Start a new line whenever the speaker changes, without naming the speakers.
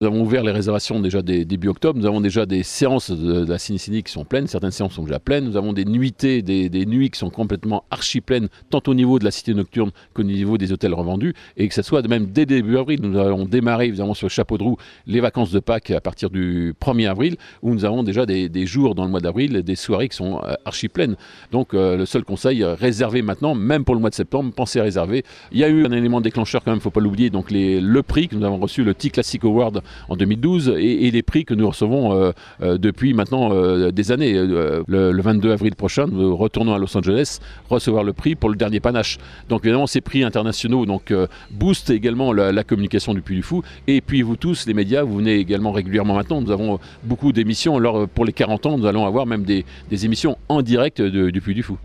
Nous avons ouvert les réservations déjà début octobre. Nous avons déjà des séances de, la Ciné qui sont pleines. Certaines séances sont déjà pleines. Nous avons des nuitées, des, nuits qui sont complètement archi pleines, tant au niveau de la cité nocturne qu'au niveau des hôtels revendus. Et que ce soit même dès début avril. Nous allons démarrer évidemment sur le chapeau de roue les vacances de Pâques à partir du 1er avril, où nous avons déjà des, jours dans le mois d'avril, des soirées qui sont euh, archi pleines. Donc euh, le seul conseil, euh, réservez maintenant, même pour le mois de septembre, pensez à réserver. Il y a eu un élément déclencheur quand même, il ne faut pas l'oublier. Donc le prix que nous avons reçu, le T Classic Award en 2012 et, les prix que nous recevons euh, euh, depuis maintenant euh, des années. Le, 22 avril prochain, nous retournons à Los Angeles recevoir le prix pour le dernier panache. Donc évidemment, ces prix internationaux donc, boostent également la, communication du Puy du Fou. Et puis vous tous, les médias, vous venez également régulièrement maintenant. Nous avons beaucoup d'émissions. Alors pour les 40 ans, nous allons avoir même des, émissions en direct du Puy du Fou.